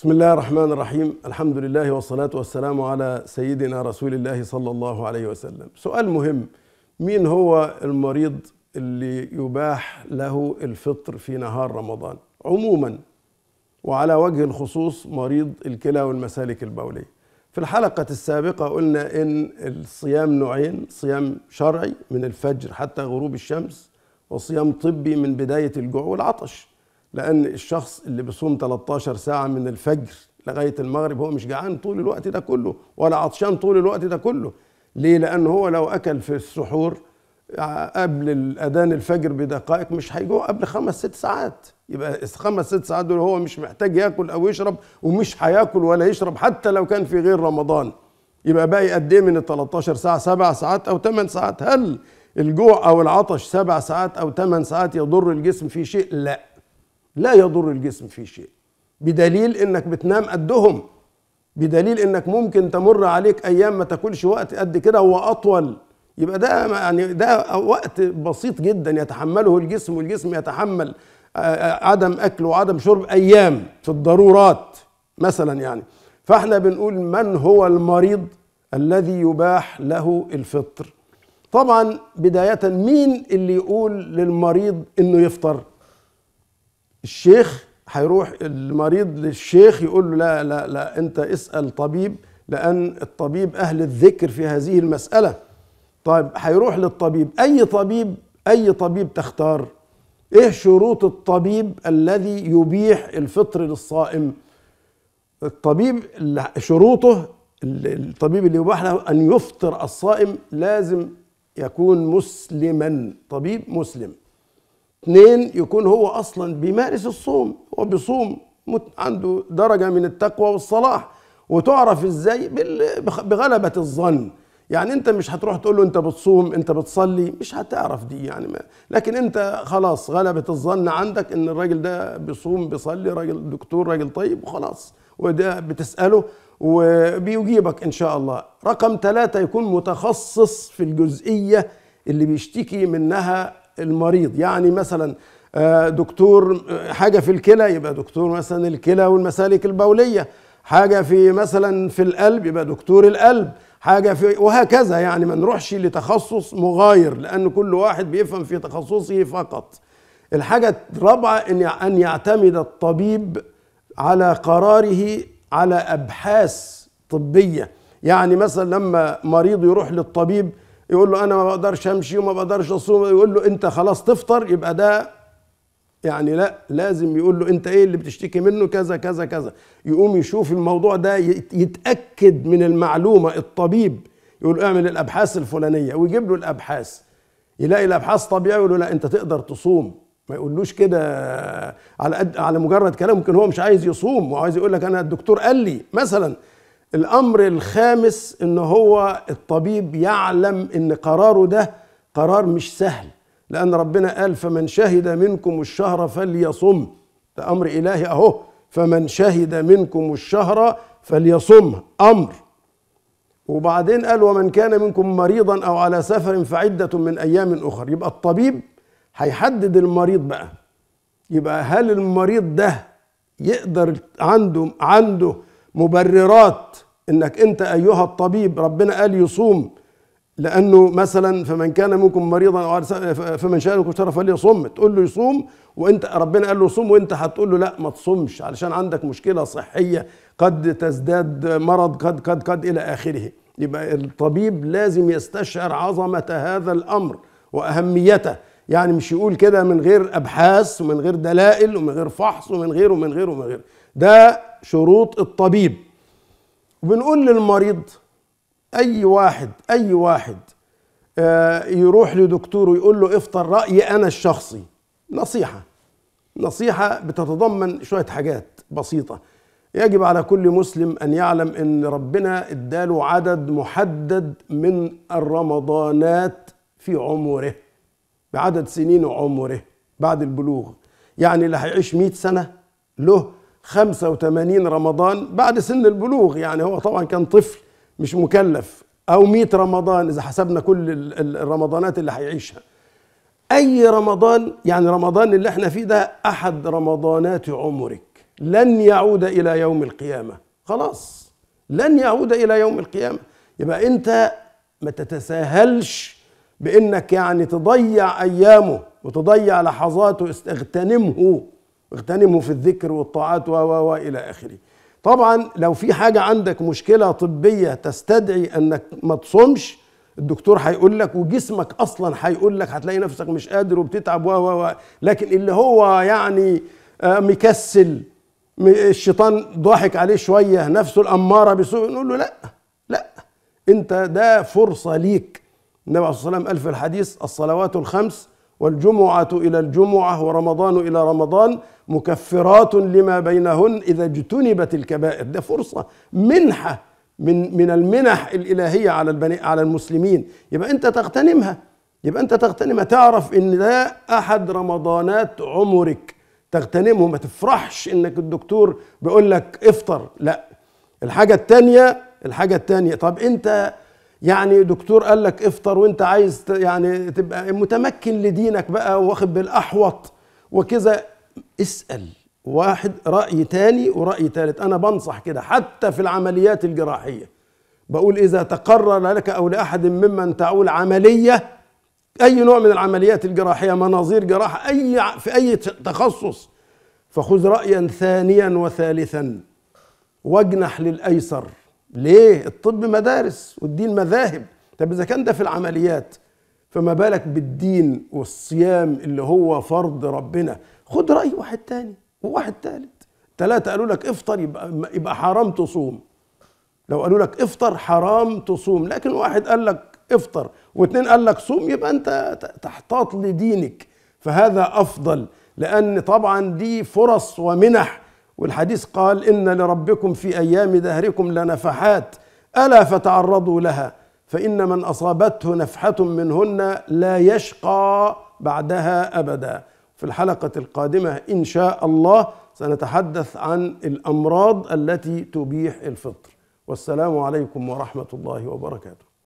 بسم الله الرحمن الرحيم الحمد لله والصلاة والسلام على سيدنا رسول الله صلى الله عليه وسلم سؤال مهم مين هو المريض اللي يباح له الفطر في نهار رمضان عموما وعلى وجه الخصوص مريض الكلى والمسالك البولية في الحلقة السابقة قلنا إن الصيام نوعين صيام شرعي من الفجر حتى غروب الشمس وصيام طبي من بداية الجوع والعطش لأن الشخص اللي بيصوم 13 ساعة من الفجر لغاية المغرب هو مش جعان طول الوقت ده كله ولا عطشان طول الوقت ده كله ليه؟ لأن هو لو أكل في السحور آه، قبل أذان الفجر بدقائق مش هيجوع قبل خمس ست ساعات يبقى خمس ست ساعات دول هو مش محتاج ياكل أو يشرب ومش هياكل ولا يشرب حتى لو كان في غير رمضان يبقى باقي قد إيه من ال 13 ساعة سبع ساعات أو ثمان ساعات هل الجوع أو العطش سبع ساعات أو ثمان ساعات يضر الجسم في شيء؟ لأ لا يضر الجسم في شيء بدليل انك بتنام قدهم بدليل انك ممكن تمر عليك ايام ما تاكلش وقت قد كده هو اطول يبقى ده يعني ده وقت بسيط جدا يتحمله الجسم والجسم يتحمل آه، آه، عدم اكل وعدم شرب ايام في الضرورات مثلا يعني فاحنا بنقول من هو المريض الذي يباح له الفطر طبعا بدايه مين اللي يقول للمريض انه يفطر الشيخ هيروح المريض للشيخ يقول له لا لا لا انت اسال طبيب لان الطبيب اهل الذكر في هذه المساله طيب هيروح للطبيب اي طبيب اي طبيب تختار ايه شروط الطبيب الذي يبيح الفطر للصائم الطبيب شروطه الطبيب اللي يباح له ان يفطر الصائم لازم يكون مسلما طبيب مسلم اثنين يكون هو اصلا بيمارس الصوم هو بيصوم عنده درجه من التقوى والصلاح وتعرف ازاي بغلبه الظن يعني انت مش هتروح تقول له انت بتصوم انت بتصلي مش هتعرف دي يعني ما. لكن انت خلاص غلبه الظن عندك ان الراجل ده بيصوم بيصلي راجل دكتور راجل طيب وخلاص وده بتساله وبيجيبك ان شاء الله رقم ثلاثة يكون متخصص في الجزئيه اللي بيشتكي منها المريض يعني مثلا آه، دكتور آه، حاجة في الكلى يبقى دكتور مثلا الكلى والمسالك البولية حاجة في مثلا في القلب يبقى دكتور القلب حاجة في وهكذا يعني ما نروحش لتخصص مغاير لأن كل واحد بيفهم في تخصصه فقط الحاجة الرابعة أن أن يعتمد الطبيب على قراره على أبحاث طبية يعني مثلا لما مريض يروح للطبيب يقول له انا ما بقدرش امشي وما بقدرش اصوم يقول له انت خلاص تفطر يبقى ده يعني لا لازم يقول له انت ايه اللي بتشتكي منه كذا كذا كذا يقوم يشوف الموضوع ده يتاكد من المعلومه الطبيب يقول اعمل الابحاث الفلانيه ويجيب له الابحاث يلاقي الابحاث طبيعيه يقول له لا انت تقدر تصوم ما يقولوش كده على قد على مجرد كلام ممكن هو مش عايز يصوم وعايز يقول لك انا الدكتور قال لي مثلا الامر الخامس ان هو الطبيب يعلم ان قراره ده قرار مش سهل لان ربنا قال فمن شهد منكم الشهر فليصم ده امر الهي اهو فمن شهد منكم الشهر فليصم امر وبعدين قال ومن كان منكم مريضا او على سفر فعده من ايام اخر يبقى الطبيب هيحدد المريض بقى يبقى هل المريض ده يقدر عنده عنده مبررات انك انت ايها الطبيب ربنا قال يصوم لانه مثلا فمن كان منكم مريضا فمن شاء منكم شرف فليصم تقول له يصوم وانت ربنا قال له صوم وانت هتقول له لا ما تصومش علشان عندك مشكله صحيه قد تزداد مرض قد قد قد الى اخره يبقى الطبيب لازم يستشعر عظمه هذا الامر واهميته يعني مش يقول كده من غير ابحاث ومن غير دلائل ومن غير فحص ومن غير ومن غير ومن غير ده شروط الطبيب وبنقول للمريض اي واحد اي واحد آه، يروح لدكتور ويقول له افطر رايي انا الشخصي نصيحه نصيحه بتتضمن شويه حاجات بسيطه يجب على كل مسلم ان يعلم ان ربنا اداله عدد محدد من الرمضانات في عمره بعدد سنين عمره بعد البلوغ يعني اللي هيعيش 100 سنه له 85 رمضان بعد سن البلوغ يعني هو طبعا كان طفل مش مكلف أو 100 رمضان إذا حسبنا كل الرمضانات اللي هيعيشها أي رمضان يعني رمضان اللي احنا فيه ده أحد رمضانات عمرك لن يعود إلى يوم القيامة خلاص لن يعود إلى يوم القيامة يبقى أنت ما تتساهلش بانك يعني تضيع ايامه وتضيع لحظاته اغتنمه اغتنموا في الذكر والطاعات و و الى اخره طبعا لو في حاجه عندك مشكله طبيه تستدعي انك ما تصومش الدكتور هيقول لك وجسمك اصلا هيقول لك هتلاقي نفسك مش قادر وبتتعب و و لكن اللي هو يعني آه، مكسل الشيطان ضاحك عليه شويه نفسه الاماره بسوء نقول له لا لا انت ده فرصه ليك النبي عليه الصلاه والسلام قال في الحديث الصلوات الخمس والجمعة إلى الجمعة ورمضان إلى رمضان مكفرات لما بينهن إذا اجتنبت الكبائر ده فرصة منحة من من المنح الإلهية على البني على المسلمين يبقى أنت تغتنمها يبقى أنت تغتنمها تعرف إن ده أحد رمضانات عمرك تغتنمه ما تفرحش إنك الدكتور بيقول لك افطر لا الحاجة التانية الحاجة التانية طب أنت يعني دكتور قال لك افطر وانت عايز يعني تبقى متمكن لدينك بقى واخد بالاحوط وكذا اسال واحد راي تاني وراي تالت انا بنصح كده حتى في العمليات الجراحيه بقول اذا تقرر لك او لاحد ممن تعول عمليه اي نوع من العمليات الجراحيه مناظير جراحه اي في اي تخصص فخذ رايا ثانيا وثالثا واجنح للايسر ليه الطب مدارس والدين مذاهب طب اذا كان ده في العمليات فما بالك بالدين والصيام اللي هو فرض ربنا خد راي واحد تاني وواحد تالت ثلاثه قالوا لك افطر يبقى يبقى حرام تصوم لو قالوا لك افطر حرام تصوم لكن واحد قال لك افطر واثنين قال لك صوم يبقى انت تحتاط لدينك فهذا افضل لان طبعا دي فرص ومنح والحديث قال إن لربكم في أيام دهركم لنفحات ألا فتعرضوا لها فإن من أصابته نفحة منهن لا يشقى بعدها أبدا في الحلقة القادمة إن شاء الله سنتحدث عن الأمراض التي تبيح الفطر والسلام عليكم ورحمة الله وبركاته